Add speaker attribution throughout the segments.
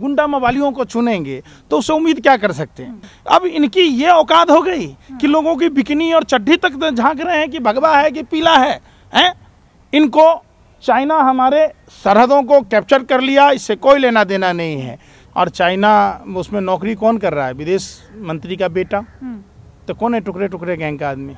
Speaker 1: गुंडा मवालियों को चुनेंगे तो उसे उम्मीद क्या कर सकते हैं अब इनकी ये औकात हो गई कि लोगों की बिकनी और चड्ढी तक तो झांक रहे हैं कि भगवा है कि पीला है हैं इनको चाइना हमारे सरहदों को कैप्चर कर लिया इससे कोई लेना देना नहीं है और चाइना उसमें नौकरी कौन कर रहा है विदेश मंत्री का बेटा हम्म। तो कौन है टुकड़े टुकड़े गैंग का आदमी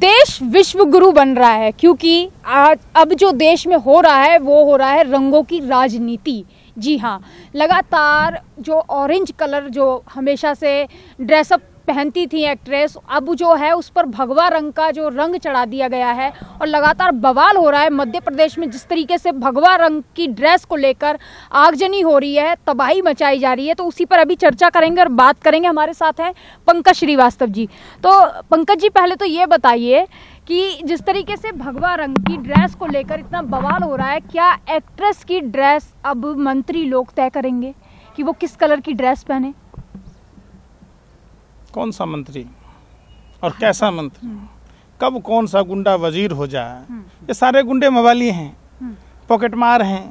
Speaker 1: देश विश्व
Speaker 2: गुरु बन रहा है क्योंकि आज अब जो देश में हो रहा है वो हो रहा है रंगों की राजनीति जी हाँ लगातार जो ऑरेंज कलर जो हमेशा से ड्रेसअप पहनती थी एक्ट्रेस अब जो है उस पर भगवा रंग का जो रंग चढ़ा दिया गया है और लगातार बवाल हो रहा है मध्य प्रदेश में जिस तरीके से भगवा रंग की ड्रेस को लेकर आगजनी हो रही है तबाही मचाई जा रही है तो उसी पर अभी चर्चा करेंगे और बात करेंगे हमारे साथ हैं पंकज श्रीवास्तव जी तो पंकज जी पहले तो ये बताइए कि जिस तरीके से भगवा रंग की ड्रेस को लेकर इतना बवाल हो रहा है क्या एक्ट्रेस की ड्रेस अब मंत्री लोग तय करेंगे कि वो किस कलर की ड्रेस पहने
Speaker 1: कौन सा मंत्री और कैसा हाँ। मंत्री हम्म। कब कौन सा गुंडा वजीर हो जाए हम्म। ये सारे गुंडे मवाली हैं हम्म। पॉकेटमार हैं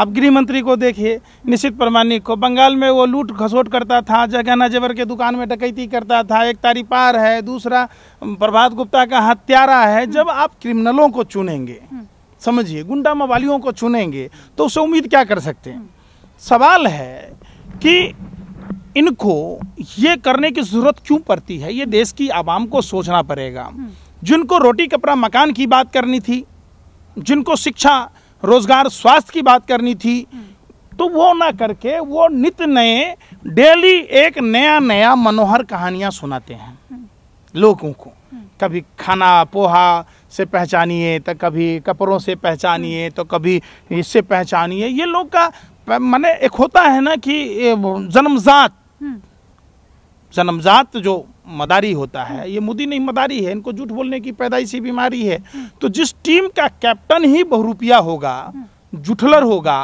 Speaker 1: आप गृह मंत्री को देखिए निश्चित प्रमाणिक को बंगाल में वो लूट घसोट करता था जगाना जेवर के दुकान में डकैती करता था एक तारीपार है दूसरा प्रभात गुप्ता का हत्यारा है जब आप क्रिमिनलों को चुनेंगे समझिए गुंडा मवालियों को चुनेंगे तो उससे उम्मीद क्या कर सकते हैं सवाल है कि इनको ये करने की ज़रूरत क्यों पड़ती है ये देश की आवाम को सोचना पड़ेगा हम्म। जिनको रोटी कपड़ा मकान की बात करनी थी जिनको शिक्षा रोजगार स्वास्थ्य की बात करनी थी
Speaker 3: हम्म।
Speaker 1: तो वो ना करके वो नित नए डेली एक नया नया मनोहर कहानियाँ सुनाते हैं
Speaker 3: हम्म।
Speaker 1: लोगों को कभी खाना पोहा से पहचानिए तो कभी कपड़ों से पहचानिए तो कभी इससे पहचानिए ये लोग का मैंने एक होता है ना कि जन्मजात जन्मजात जो मदारी होता है ये मोदी नहीं मदारी है इनको झूठ बोलने की पैदाइशी बीमारी है तो जिस टीम का कैप्टन ही बहुरूपिया होगा जुठलर होगा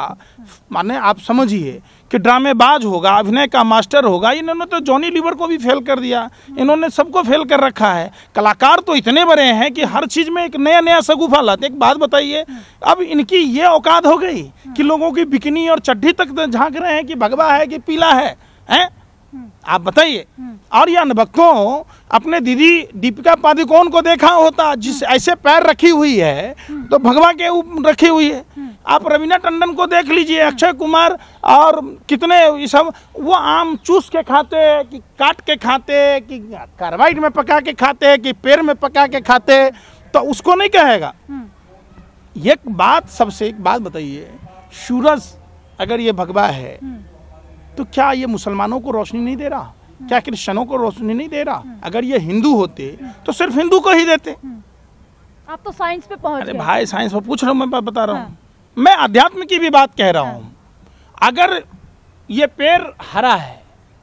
Speaker 1: माने आप समझिए कि ड्रामेबाज होगा अभिनय का मास्टर होगा इन्होंने तो जॉनी लीवर को भी फेल कर दिया इन्होंने सबको फेल कर रखा है कलाकार तो इतने बड़े हैं कि हर चीज़ में एक नया नया सगुफा लाते एक बात बताइए अब इनकी ये औकात हो गई कि लोगों की बिकनी और चड्ढी तक तो झांक रहे हैं कि भगवा है कि पीला है हैं आप बताइए हम्म। और यह भक्तों अपने दीदी दीपिका पादुकोण को देखा होता जिस हम्म। ऐसे पैर रखी हुई है
Speaker 3: हम्म। तो भगवा के
Speaker 1: ऊपर रखी हुई है आप रवीना टंडन को देख लीजिए अक्षय कुमार और कितने ये सब वो आम चूस के खाते कि काट के खाते कि कार्बाइड में पका के खाते कि पेड़ में पका के खाते तो उसको नहीं कहेगा एक बात सबसे एक बात बताइए सूरज अगर ये भगवा है तो क्या ये मुसलमानों को रोशनी नहीं दे रहा क्या क्रिश्चनों को रोशनी नहीं दे रहा अगर ये हिंदू होते तो सिर्फ हिंदू को ही देते
Speaker 2: आप तो साइंस पे पहुंच अरे भाई
Speaker 1: साइंस पे पूछ रहा हूँ मैं बता रहा हूँ हाँ। मैं अध्यात्म की भी बात कह रहा हाँ। हूँ अगर ये पेड़ हरा है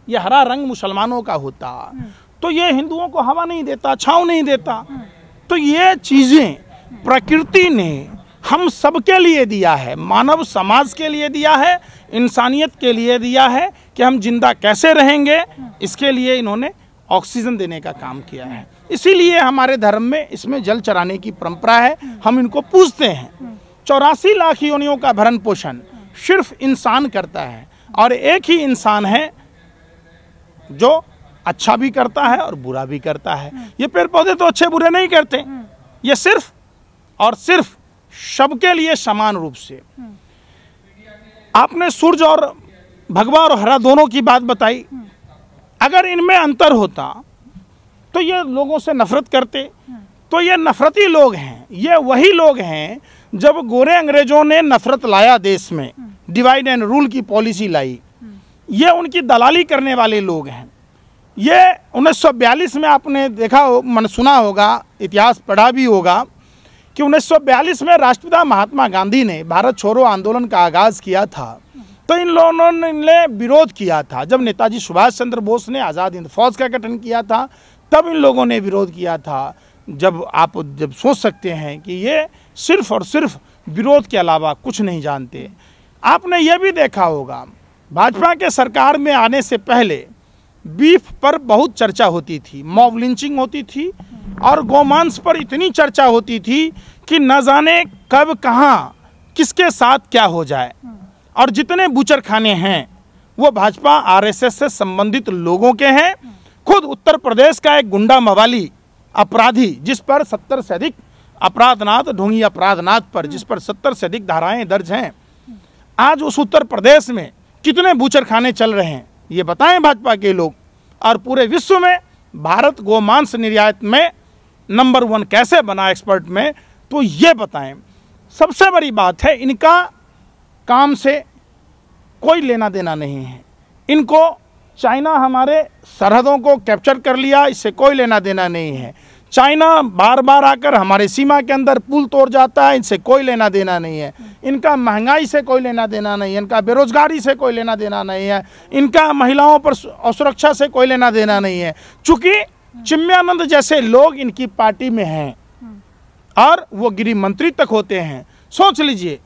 Speaker 1: ये हरा रंग मुसलमानों का होता हाँ। तो ये हिंदुओं को हवा नहीं देता छाव नहीं देता तो ये चीज़ें प्रकृति ने हम सबके लिए दिया है मानव समाज के लिए दिया है इंसानियत के लिए दिया है कि हम जिंदा कैसे रहेंगे इसके लिए इन्होंने ऑक्सीजन देने का काम किया है इसीलिए हमारे धर्म में इसमें जल चराने की परंपरा है हम इनको पूजते हैं चौरासी लाख योनियों का भरण पोषण सिर्फ इंसान करता है और एक ही इंसान है जो अच्छा भी करता है और बुरा भी करता है ये पेड़ पौधे तो अच्छे बुरे नहीं करते ये सिर्फ और सिर्फ सबके लिए समान रूप से आपने सूर्य और भगवा और हरा दोनों की बात बताई अगर इनमें अंतर होता तो ये लोगों से नफरत करते तो ये नफरती लोग हैं ये वही लोग हैं जब गोरे अंग्रेजों ने नफरत लाया देश में डिवाइड एंड रूल की पॉलिसी लाई ये उनकी दलाली करने वाले लोग हैं ये 1942 में आपने देखा हो मन सुना होगा इतिहास पढ़ा भी होगा कि 1942 में राष्ट्रपिता महात्मा गांधी ने भारत छोड़ो आंदोलन का आगाज़ किया था तो इन लोगों ने विरोध किया था जब नेताजी सुभाष चंद्र बोस ने आज़ाद हिंद फौज का गठन किया था तब इन लोगों ने विरोध किया था जब आप जब सोच सकते हैं कि ये सिर्फ और सिर्फ विरोध के अलावा कुछ नहीं जानते आपने ये भी देखा होगा भाजपा के सरकार में आने से पहले बीफ पर बहुत चर्चा होती थी मॉब लिंचिंग होती थी और गोमांस पर इतनी चर्चा होती थी कि न जाने कब कहाँ किसके साथ क्या हो जाए और जितने बूचर खाने हैं वो भाजपा आरएसएस से संबंधित लोगों के हैं खुद उत्तर प्रदेश का एक गुंडा मवाली अपराधी जिस पर सत्तर से अधिक अपराधनाथ ढोंगी अपराधनाथ पर जिस पर सत्तर से अधिक धाराएं दर्ज हैं आज उस उत्तर प्रदेश में कितने बूचर खाने चल रहे हैं ये बताएं भाजपा के लोग और पूरे विश्व में भारत गोमांस निर्यात में नंबर वन कैसे बना एक्सपर्ट में तो ये बताएं सबसे बड़ी बात है इनका काम से कोई लेना देना नहीं है इनको चाइना हमारे सरहदों को कैप्चर कर लिया इससे कोई लेना देना नहीं है चाइना बार बार आकर हमारे सीमा के अंदर पुल तोड़ जाता है इनसे कोई लेना देना नहीं है इनका महंगाई से कोई लेना देना नहीं है इनका बेरोजगारी से कोई लेना देना नहीं है इनका महिलाओं पर असुरक्षा से कोई लेना देना नहीं है चूँकि चिम्यानंद जैसे लोग इनकी पार्टी में हैं
Speaker 3: हम्म।
Speaker 1: और वो गृह मंत्री तक होते हैं सोच लीजिए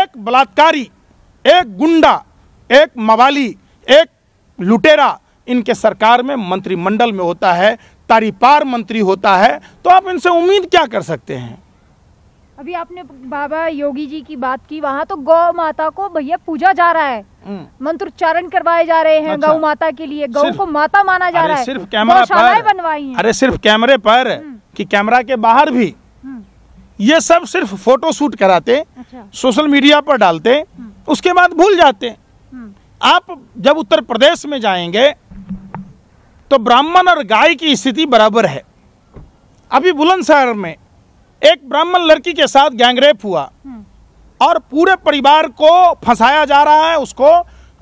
Speaker 1: एक बलात्कारी एक गुंडा एक मवाली एक लुटेरा इनके सरकार में मंत्रिमंडल में होता है तारीपार मंत्री होता है तो आप इनसे उम्मीद क्या कर सकते हैं
Speaker 2: अभी आपने बाबा योगी जी की बात की वहाँ तो गौ माता को भैया पूजा जा रहा है हम्म। मंत्रोच्चारण करवाए जा रहे हैं अच्छा। गौ माता के लिए गौ को माता माना जा
Speaker 1: रहा है सिर्फ कैमरा पर
Speaker 3: बनवाई अरे
Speaker 1: सिर्फ कैमरे पर हम्म। कि कैमरा के बाहर भी हम्म। ये सब सिर्फ फोटो शूट कराते अच्छा। सोशल मीडिया पर डालते उसके बाद भूल जाते आप जब उत्तर प्रदेश में जाएंगे तो ब्राह्मण और गाय की स्थिति बराबर है अभी बुलंदशहर में एक ब्राह्मण लड़की के साथ गैंगरेप हुआ और पूरे परिवार को फंसाया जा रहा है उसको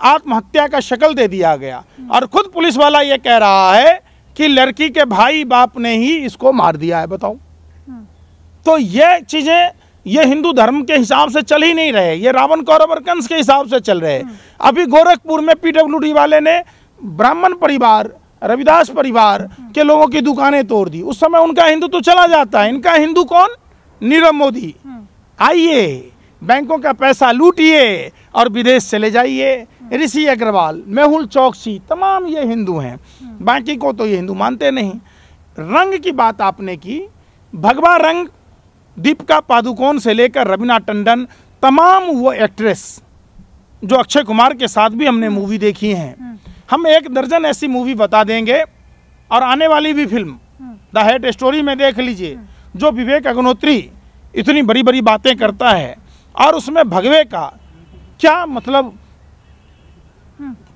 Speaker 1: आत्महत्या का शक्ल दे दिया गया और खुद पुलिस वाला ये कह रहा है कि लड़की के भाई बाप ने ही इसको मार दिया है बताओ तो ये चीज़ें ये हिंदू धर्म के हिसाब से चल ही नहीं रहे ये रावण कौरव और कंस के हिसाब से चल रहे अभी गोरखपुर में पीडब्ल्यूडी वाले ने ब्राह्मण परिवार रविदास परिवार हाँ। के लोगों की दुकानें तोड़ दी उस समय उनका हिंदू तो चला जाता है इनका हिंदू कौन नीरव मोदी हाँ। आइए बैंकों का पैसा लूटिए और विदेश चले जाइए हाँ। ऋषि अग्रवाल मेहुल चौकसी तमाम ये हिंदू हैं बाकी को तो ये हिंदू मानते नहीं रंग की बात आपने की भगवा रंग दीपिका पादुकोण से लेकर रवीना टंडन तमाम वो एक्ट्रेस जो अक्षय कुमार के साथ भी हमने मूवी देखी हैं हम एक दर्जन ऐसी मूवी बता देंगे और आने वाली भी फिल्म द हेड स्टोरी में देख लीजिए जो विवेक अग्नोत्री इतनी बड़ी बड़ी बातें करता है और उसमें भगवे का क्या मतलब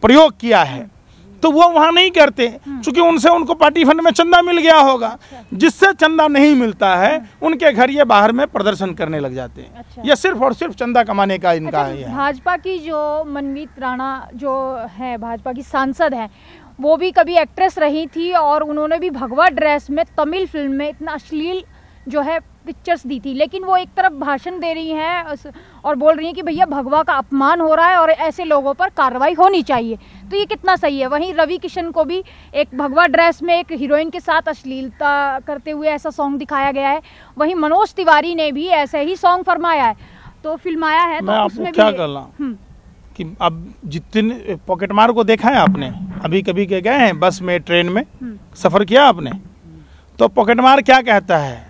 Speaker 1: प्रयोग किया है तो वो वहाँ नहीं करते क्योंकि हम्म। उनसे उनको पार्टी फंड में चंदा मिल गया होगा अच्छा। जिससे चंदा नहीं मिलता है हम्म। उनके घर ये बाहर में प्रदर्शन करने लग जाते हैं अच्छा। ये सिर्फ और सिर्फ चंदा कमाने का इनका अच्छा, है
Speaker 2: भाजपा की जो मनमीत राणा जो है भाजपा की सांसद है वो भी कभी एक्ट्रेस रही थी और उन्होंने भी भगवा ड्रेस में तमिल फिल्म में इतना अश्लील जो है पिक्चर्स दी थी लेकिन वो एक तरफ भाषण दे रही हैं और बोल रही हैं कि भैया भगवा का अपमान हो रहा है और ऐसे लोगों पर कार्रवाई होनी चाहिए तो ये कितना सही है वहीं रवि किशन को भी एक भगवा ड्रेस में एक हीरोइन के साथ अश्लीलता करते हुए ऐसा सॉन्ग दिखाया गया है वहीं मनोज तिवारी ने भी ऐसे ही सॉन्ग फरमाया है तो फिल्माया है तो उसमें क्या भी
Speaker 3: हम्म।
Speaker 1: कि अब जितने पॉकेट मार को देखा है आपने अभी कभी के गए हैं बस में ट्रेन में हम्म। सफ़र किया आपने तो पॉकेट मार क्या कहता है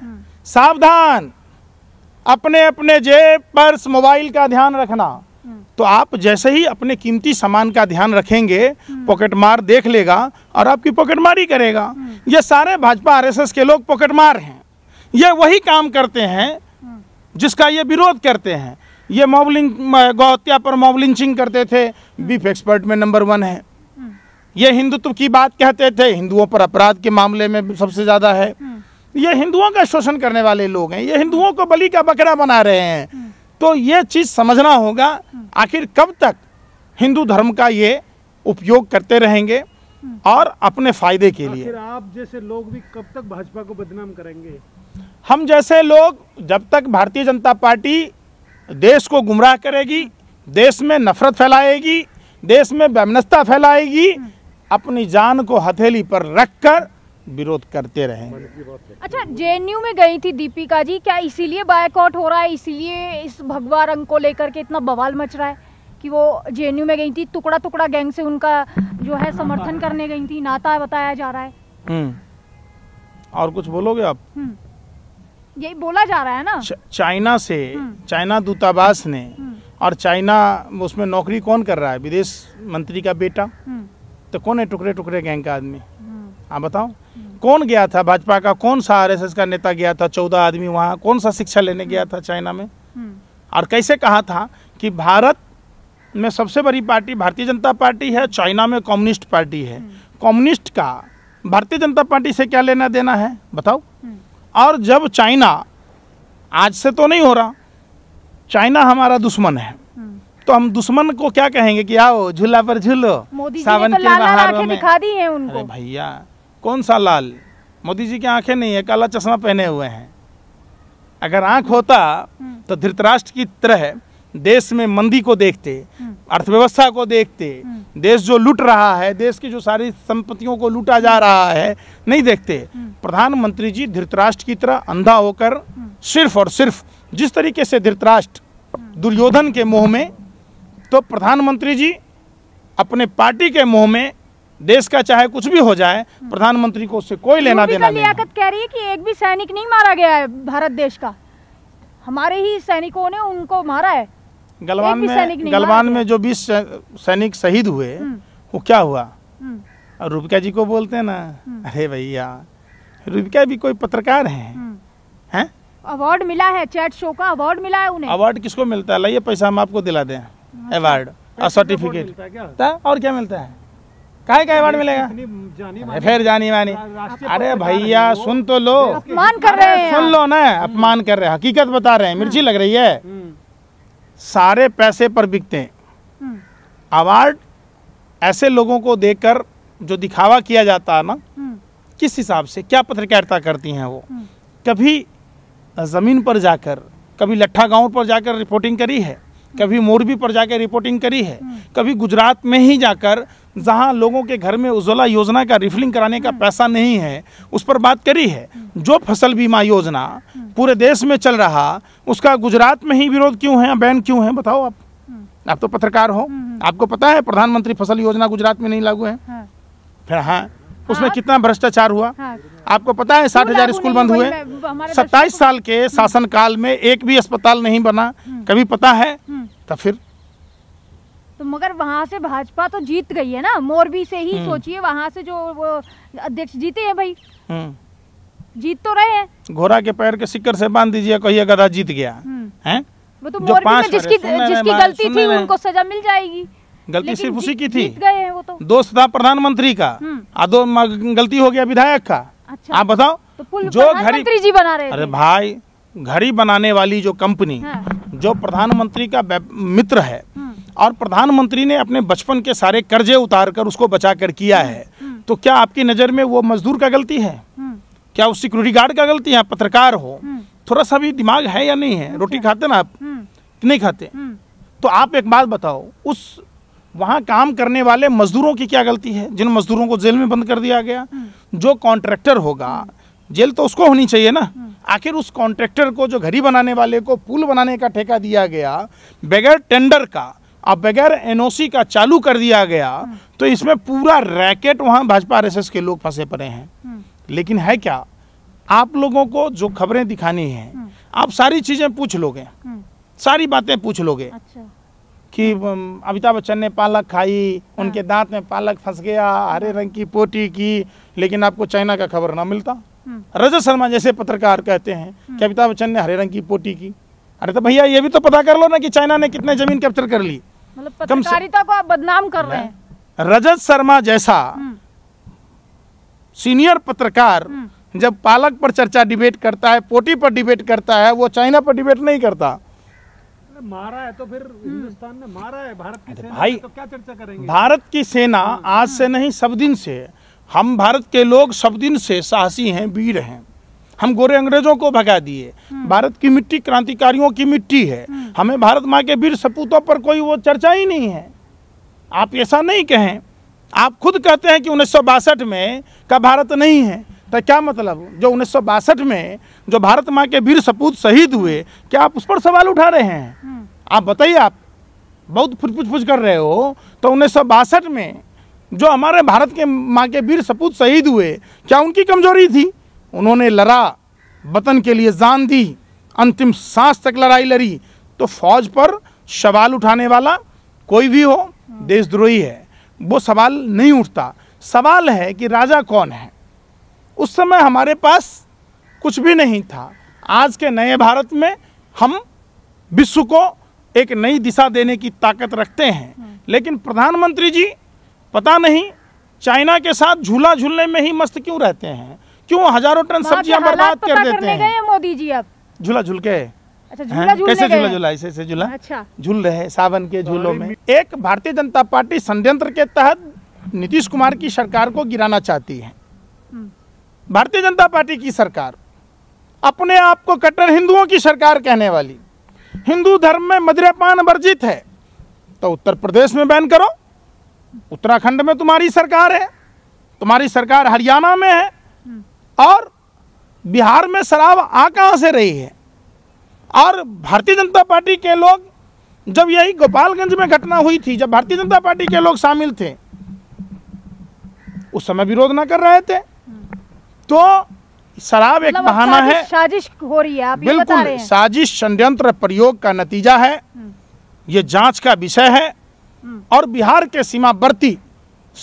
Speaker 1: सावधान अपने अपने जेब पर्स मोबाइल का ध्यान रखना तो आप जैसे ही अपने कीमती सामान का ध्यान रखेंगे पॉकेटमार देख लेगा और आपकी पॉकेटमारी करेगा ये सारे भाजपा आरएसएस के लोग पॉकेटमार हैं ये वही काम करते हैं जिसका ये विरोध करते हैं ये मॉबलिंग गौहत्या पर मॉबलिंचिंग करते थे बीफ एक्सपर्ट में नंबर वन है ये हिंदुत्व की बात कहते थे हिंदुओं पर अपराध के मामले में सबसे ज़्यादा है ये हिंदुओं का शोषण करने वाले लोग हैं ये हिंदुओं को बलि का बकरा बना रहे हैं हम्म। तो ये चीज़ समझना होगा हम्म। आखिर कब तक हिंदू धर्म का ये उपयोग करते रहेंगे
Speaker 3: हम्म।
Speaker 1: और अपने फायदे के लिए आप जैसे लोग भी कब तक भाजपा को बदनाम करेंगे हम जैसे लोग जब तक भारतीय जनता पार्टी देश को गुमराह करेगी देश में नफरत फैलाएगी देश में बेमनस्ता फैलाएगी अपनी जान को हथेली पर रखकर विरोध करते रहे
Speaker 2: अच्छा जे में गई थी दीपिका जी क्या इसीलिए बायकॉट हो रहा है इसीलिए इस भगवा रंग को लेकर के इतना बवाल मच रहा है कि वो जेएनयू में गई थी टुकड़ा टुकड़ा गैंग से उनका जो है समर्थन करने गई थी नाता बताया जा रहा है
Speaker 1: हम्म। और कुछ बोलोगे आप
Speaker 2: हम्म। यही बोला जा
Speaker 1: रहा है ना चाइना से हम्म। चाइना दूतावास ने और चाइना उसमें नौकरी कौन कर रहा है विदेश मंत्री का बेटा तो कौन है टुकड़े टुकड़े गैंग का आदमी आप बताओ कौन गया था भाजपा का कौन सा आर का नेता गया था चौदह आदमी वहाँ कौन सा शिक्षा लेने गया था चाइना में और कैसे कहा था कि भारत में सबसे बड़ी पार्टी भारतीय जनता पार्टी है चाइना में कम्युनिस्ट पार्टी है कम्युनिस्ट का भारतीय जनता पार्टी से क्या लेना देना है बताओ और जब चाइना आज से तो नहीं हो रहा चाइना हमारा दुश्मन है तो हम दुश्मन को क्या कहेंगे कि आओ झूला पर झूलो सावन तो के दिखा
Speaker 2: दी है उनको
Speaker 1: भैया कौन सा लाल मोदी जी की आंखें नहीं है काला चश्मा पहने हुए हैं अगर आंख होता हम्म। तो धृतराष्ट्र की तरह देश में मंदी को देखते हम्म। अर्थव्यवस्था को देखते हम्म। देश जो लूट रहा है देश की जो सारी संपत्तियों को लूटा जा रहा है नहीं देखते प्रधानमंत्री जी धृतराष्ट्र की तरह अंधा होकर सिर्फ और सिर्फ जिस तरीके से धृतराष्ट्र दुर्योधन के मुंह में तो प्रधानमंत्री जी अपने पार्टी के मुंह में देश का चाहे कुछ भी हो जाए प्रधानमंत्री को उससे कोई लेना देना नहीं
Speaker 2: कह रही है कि एक भी सैनिक नहीं मारा गया है भारत देश का हमारे ही सैनिकों ने उनको मारा है
Speaker 1: गलवान में गलवान में जो बीस सैनिक शहीद हुए हम्म। वो क्या हुआ
Speaker 2: हम्म।
Speaker 1: रूपिका जी को बोलते हैं ना हम्म। अरे भैया रूपिका भी कोई पत्रकार
Speaker 2: है अवार्ड मिला है चैट शो का अवार्ड मिला है उन्हें
Speaker 1: अवार्ड किसको मिलता है लाइए पैसा हम आपको दिला दें अच्छा। अवार्ड और सर्टिफिकेट और क्या मिलता है कहे का अवार्ड
Speaker 3: मिलेगा फिर जानी मानी अरे भैया सुन
Speaker 1: तो लो अपमान कर रहे हैं सुन लो ना अपमान कर रहे हैं हकीकत बता रहे हैं हाँ। मिर्ची लग रही है हम्म। सारे पैसे पर बिकते हैं अवार्ड हम्म। ऐसे लोगों को देकर जो दिखावा किया जाता है ना हम्म। किस हिसाब से क्या पत्रकारिता करती हैं वो कभी ज़मीन पर जाकर कभी लट्ठा गांव पर जाकर रिपोर्टिंग करी है कभी मोरबी पर जाकर रिपोर्टिंग करी है कभी गुजरात में ही जाकर जहां लोगों के घर में उज्ज्वला योजना का रिफिलिंग कराने का पैसा नहीं है उस पर बात करी है जो फसल बीमा योजना पूरे देश में चल रहा उसका गुजरात में ही विरोध क्यों है बैन क्यों है बताओ आप आप तो पत्रकार हो हम्म, हम्म। आपको पता है प्रधानमंत्री फसल योजना गुजरात में नहीं लागू है हाँ। फिर हाँ उसमें हाँ। कितना भ्रष्टाचार हुआ हाँ। आपको पता है साठ हजार स्कूल बंद हुए
Speaker 3: सत्ताईस साल के
Speaker 1: हम्म। शासन काल में एक भी अस्पताल नहीं बना हम्म। कभी पता है तो फिर
Speaker 2: तो मगर वहाँ से भाजपा तो जीत गई है ना मोरबी से ही सोचिए वहाँ से जो अध्यक्ष जीते हैं भाई जीत तो रहे हैं
Speaker 1: घोड़ा के पैर के सिक्कर से बांध दीजिए कहिए गधा जीत गया है
Speaker 2: वो तो जो जिसकी जिसकी गलती थी उनको सजा मिल जाएगी
Speaker 1: गलती सिर्फ उसी की थी गए हैं वो तो दोष था प्रधानमंत्री का हम्म। आदो गलती हो गया विधायक का अच्छा। आप बताओ तो जो घड़ी जी बना रहे अरे भाई घड़ी बनाने वाली जो कंपनी हाँ। जो प्रधानमंत्री का मित्र है हम्म। और प्रधानमंत्री ने अपने बचपन के सारे कर्जे उतार कर उसको बचा कर किया हम्म। है तो क्या आपकी नज़र में वो मजदूर का गलती है क्या उस सिक्योरिटी गार्ड का गलती है पत्रकार हो थोड़ा सा भी दिमाग है या नहीं है रोटी अच्छा। खाते ना आप
Speaker 3: नहीं
Speaker 1: खाते तो आप एक बात बताओ उस वहाँ काम करने वाले मजदूरों की क्या गलती है जिन मजदूरों को जेल में बंद कर दिया गया हम्म। जो कॉन्ट्रैक्टर होगा जेल तो उसको होनी चाहिए ना हम्म। आखिर उस कॉन्ट्रैक्टर को जो घड़ी बनाने वाले को पुल बनाने का ठेका दिया गया बगैर टेंडर का अब बगैर एनओसी का चालू कर दिया गया हम्म। तो इसमें पूरा रैकेट वहाँ भाजपा एस के लोग फंसे पड़े हैं लेकिन है क्या आप लोगों को जो खबरें दिखानी है आप सारी चीज़ें पूछ लोगे सारी बातें पूछ लोगे अच्छा। कि अमिताभ बच्चन ने पालक खाई हाँ। उनके दांत में पालक फंस गया हरे हाँ। रंग की पोटी की लेकिन आपको चाइना का खबर ना मिलता हाँ। रजत शर्मा जैसे पत्रकार कहते हैं कि अमिताभ बच्चन ने हरे रंग की पोटी की अरे तो भैया ये भी तो पता कर लो ना कि चाइना ने कितने जमीन कैप्चर कर ली
Speaker 3: मतलब
Speaker 2: को आप बदनाम कर रहे हैं
Speaker 1: रजत शर्मा जैसा सीनियर पत्रकार जब पालक पर चर्चा डिबेट करता है पोटी पर डिबेट करता है वो चाइना पर डिबेट नहीं करता मारा है तो फिर हम्म। हिंदुस्तान ने मारा है भारत की सेना भाई तो क्या
Speaker 3: चर्चा करेंगे भारत
Speaker 1: की सेना हम्म। आज से नहीं सब दिन से हम भारत के लोग सब दिन से साहसी हैं वीर हैं हम गोरे अंग्रेजों को भगा दिए हम्म। भारत की मिट्टी क्रांतिकारियों की मिट्टी है हमें भारत माँ के वीर सपूतों पर कोई वो चर्चा ही नहीं है आप ऐसा नहीं कहें आप खुद कहते हैं कि उन्नीस में का भारत नहीं है तो क्या मतलब जो उन्नीस में जो भारत माँ के वीर सपूत शहीद हुए क्या आप उस पर सवाल उठा रहे हैं हम्म। आप बताइए आप बहुत फुचफुच फुच कर रहे हो तो उन्नीस में जो हमारे भारत के माँ के वीर सपूत शहीद हुए क्या उनकी कमजोरी थी उन्होंने लड़ा वतन के लिए जान दी अंतिम सांस तक लड़ाई लड़ी तो फौज पर सवाल उठाने वाला कोई भी हो हम्म। देशद्रोही है वो सवाल नहीं उठता सवाल है कि राजा कौन है उस समय हमारे पास कुछ भी नहीं था आज के नए भारत में हम विश्व को एक नई दिशा देने की ताकत रखते हैं हम्म। लेकिन प्रधानमंत्री जी पता नहीं चाइना के साथ झूला झूलने में ही मस्त क्यों रहते हैं क्यों हजारों टन सब्जियां बर्बाद कर देते हैं मोदी जी अब झूला झूल के
Speaker 3: अच्छा हाँ, कैसे झूला झूला ऐसे ऐसे झूला अच्छा
Speaker 1: झूल रहे सावन के झूलों में एक भारतीय जनता पार्टी षड्यंत्र के तहत नीतीश कुमार की सरकार को गिराना चाहती है हम्म। भारतीय जनता पार्टी की सरकार अपने आप को कट्टर हिंदुओं की सरकार कहने वाली हिंदू धर्म में मदिरापान वर्जित है तो उत्तर प्रदेश में बैन करो उत्तराखंड में तुम्हारी सरकार है तुम्हारी सरकार हरियाणा में है और बिहार में शराब आ कहाँ से रही है और भारतीय जनता पार्टी के लोग जब यही गोपालगंज में घटना हुई थी जब भारतीय जनता पार्टी के लोग शामिल थे उस समय विरोध ना कर रहे थे तो शराब एक मतलब बहाना है
Speaker 2: साजिश हो रही है आप बिल्कुल
Speaker 1: साजिश षड्यंत्र प्रयोग का नतीजा है हम्म। ये जांच का विषय है
Speaker 3: हम्म।
Speaker 1: और बिहार के सीमावर्ती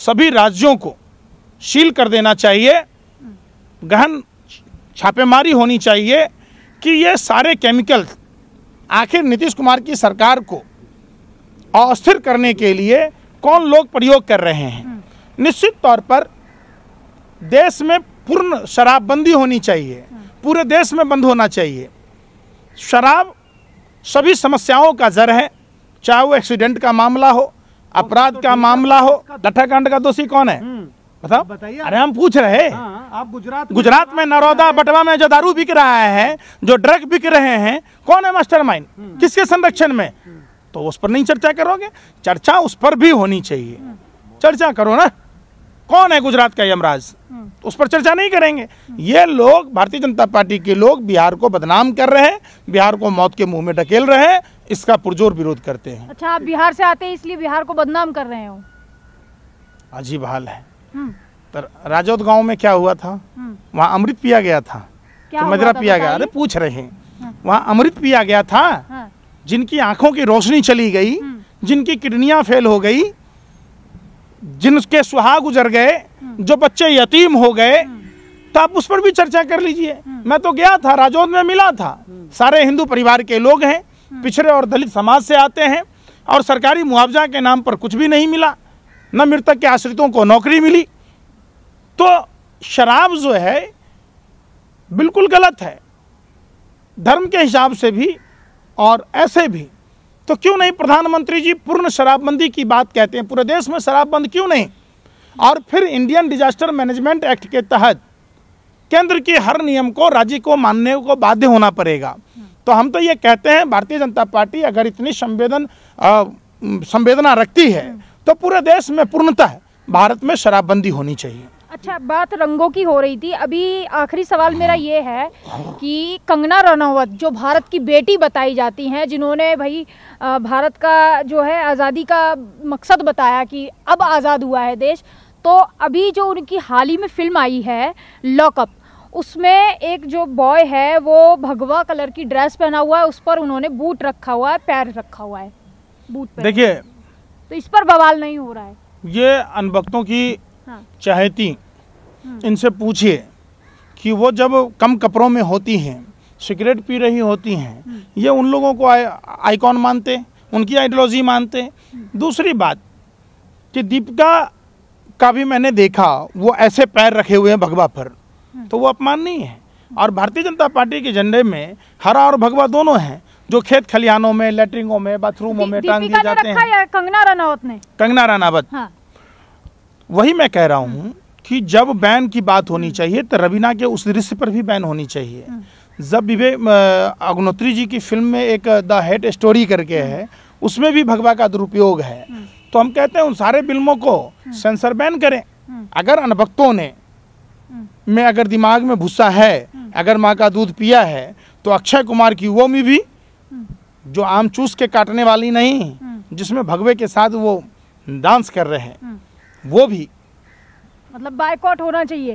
Speaker 1: सभी राज्यों को सील कर देना चाहिए हम्म। गहन छापेमारी होनी चाहिए कि ये सारे केमिकल आखिर नीतीश कुमार की सरकार को अस्थिर करने के लिए कौन लोग प्रयोग कर रहे हैं निश्चित तौर पर देश में पूर्ण शराबबंदी होनी चाहिए पूरे देश में बंद होना चाहिए शराब सभी समस्याओं का जर है चाहे वो एक्सीडेंट का मामला हो अपराध तो का मामला हो लठाकांड का दोषी कौन है हम्म। बताओ
Speaker 3: बताइए अरे हम पूछ रहे
Speaker 1: हाँ, आप गुजरात गुजरात में नरोदा बटवा में जो दारू बिक रहा है जो ड्रग बिक रहे हैं कौन है मास्टर हम्म। किसके संरक्षण में हम्म। तो उस पर नहीं चर्चा करोगे चर्चा उस पर भी होनी चाहिए चर्चा करो ना कौन है गुजरात का यमराज हम्म। उस पर चर्चा नहीं करेंगे ये लोग भारतीय जनता पार्टी के लोग बिहार को बदनाम कर रहे हैं बिहार को मौत के मुंह में ढकेल रहे हैं इसका पुरजोर विरोध करते हैं
Speaker 2: अच्छा आप बिहार से आते हैं इसलिए बिहार को बदनाम कर रहे हो
Speaker 1: अजीब हाल है हम्म। राजौद गांव में क्या हुआ था हम्म। वहाँ अमृत पिया गया था
Speaker 3: तो पिया गया
Speaker 1: अरे पूछ रहे हैं वहाँ अमृत पिया गया था हाँ। जिनकी आंखों की रोशनी चली गई जिनकी किडनियां फेल हो गई जिनके सुहाग गुजर गए हम्म। जो बच्चे यतीम हो गए हम्म। तो आप उस पर भी चर्चा कर लीजिए हम्म। मैं तो गया था राजौंद में मिला था सारे हिंदू परिवार के लोग हैं पिछड़े और दलित समाज से आते हैं और सरकारी मुआवजा के नाम पर कुछ भी नहीं मिला न मृतक के आश्रितों को नौकरी मिली तो शराब जो है बिल्कुल गलत है धर्म के हिसाब से भी और ऐसे भी तो क्यों नहीं प्रधानमंत्री जी पूर्ण शराबबंदी की बात कहते हैं पूरे देश में शराबबंद क्यों नहीं और फिर इंडियन डिजास्टर मैनेजमेंट एक्ट के तहत केंद्र के हर नियम को राज्य को मानने को बाध्य होना पड़ेगा तो हम तो ये कहते हैं भारतीय जनता पार्टी अगर इतनी संवेदन संवेदना रखती है तो पूरे देश में पूर्णतः भारत में शराबबंदी होनी चाहिए
Speaker 2: अच्छा बात रंगों की हो रही थी अभी आखिरी सवाल मेरा ये है कि कंगना रनौत जो भारत की बेटी बताई जाती हैं जिन्होंने भाई भारत का जो है आज़ादी का मकसद बताया कि अब आज़ाद हुआ है देश तो अभी जो उनकी हाल ही में फिल्म आई है लॉकअप उसमें एक जो बॉय है वो भगवा कलर की ड्रेस पहना हुआ है उस पर उन्होंने बूट रखा हुआ है पैर रखा हुआ है बूट
Speaker 1: देखिए तो
Speaker 2: इस पर बवाल नहीं हो रहा है
Speaker 1: ये अनभक्तों की हाँ। चाहती इनसे पूछिए कि वो जब कम कपड़ों में होती हैं सिगरेट पी रही होती हैं हम्म। ये उन लोगों को आइकॉन मानते उनकी आइडियोलॉजी मानते दूसरी बात कि दीपिका का भी मैंने देखा वो ऐसे पैर रखे हुए हैं भगवा पर हम्म। तो वो अपमान नहीं है और भारतीय जनता पार्टी के झंडे में हरा और भगवा दोनों हैं जो खेत खलिहानों में लेटरिंगों में बाथरूमों में टांग दिए जाते हैं
Speaker 2: कंगना रानावत
Speaker 3: ने
Speaker 1: कंगना रानावत हाँ। वही मैं कह रहा हूँ कि जब बैन की बात होनी हम्म। चाहिए तो रवीना के उस दृश्य पर भी बैन होनी चाहिए हम्म। जब विवेक अग्नोत्री जी की फिल्म में एक द हेड स्टोरी करके हम्म। है उसमें भी भगवा का दुरुपयोग है तो हम कहते हैं उन सारे फिल्मों को सेंसर बैन करें अगर अनभक्तों ने में अगर दिमाग में भूसा है अगर माँ का दूध पिया है तो अक्षय कुमार की वो में भी जो आम चूस के काटने वाली नहीं जिसमें भगवे के साथ वो डांस कर रहे हैं वो भी
Speaker 2: मतलब बायकॉट होना चाहिए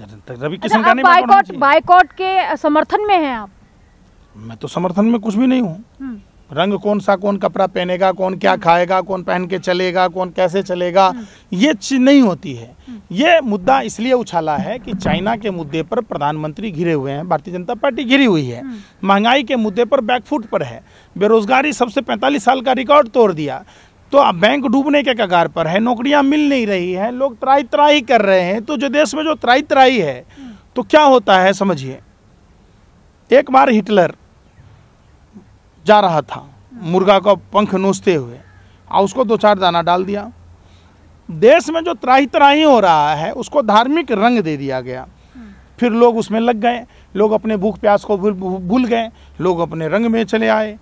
Speaker 1: रवि किशन अच्छा, का नहीं बायकॉट
Speaker 2: बायकॉट के समर्थन में हैं आप
Speaker 1: मैं तो समर्थन में कुछ भी नहीं हूँ हम्म। रंग कौन सा कौन कपड़ा पहनेगा कौन क्या हम्म। खाएगा कौन पहन के चलेगा कौन कैसे चलेगा हम्म। ये चीज नहीं होती है ये मुद्दा इसलिए उछाला है कि चाइना के मुद्दे पर प्रधानमंत्री घिरे हुए हैं भारतीय जनता पार्टी घिरी हुई है महंगाई के मुद्दे पर बैकफुट पर है बेरोजगारी सबसे पैंतालीस साल का रिकॉर्ड तोड़ दिया तो अब बैंक डूबने के कगार पर है नौकरियां मिल नहीं रही हैं लोग त्राई त्राई कर रहे हैं तो जो देश में जो त्राई त्राई है तो क्या होता है समझिए एक बार हिटलर जा रहा था मुर्गा को पंख नोचते हुए और उसको दो चार दाना डाल दिया देश में जो त्राही त्राही हो रहा है उसको धार्मिक रंग दे दिया गया फिर लोग उसमें लग गए लोग अपने भूख प्यास को भूल गए लोग अपने रंग में चले आए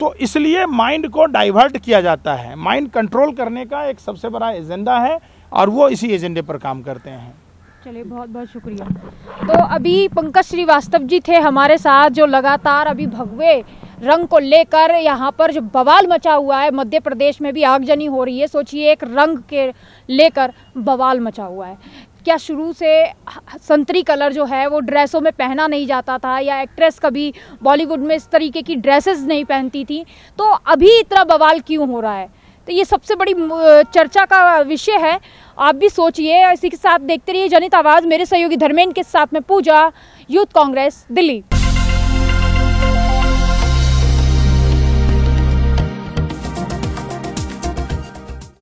Speaker 1: तो इसलिए माइंड को डाइवर्ट किया जाता है माइंड कंट्रोल करने का एक सबसे बड़ा एजेंडा है और वो इसी एजेंडे पर काम करते हैं
Speaker 3: चलिए
Speaker 2: बहुत बहुत शुक्रिया तो अभी पंकज श्रीवास्तव जी थे हमारे साथ जो लगातार अभी भगवे रंग को लेकर यहाँ पर जो बवाल मचा हुआ है मध्य प्रदेश में भी आगजनी हो रही है सोचिए एक रंग के लेकर बवाल मचा हुआ है क्या शुरू से संतरी कलर जो है वो ड्रेसों में पहना नहीं जाता था या एक्ट्रेस कभी बॉलीवुड में इस तरीके की ड्रेसेस नहीं पहनती थी तो अभी इतना बवाल क्यों हो रहा है तो ये सबसे बड़ी चर्चा का विषय है आप भी सोचिए इसी के साथ देखते रहिए जनित आवाज़ मेरे सहयोगी धर्मेंद्र के साथ में पूजा यूथ कांग्रेस दिल्ली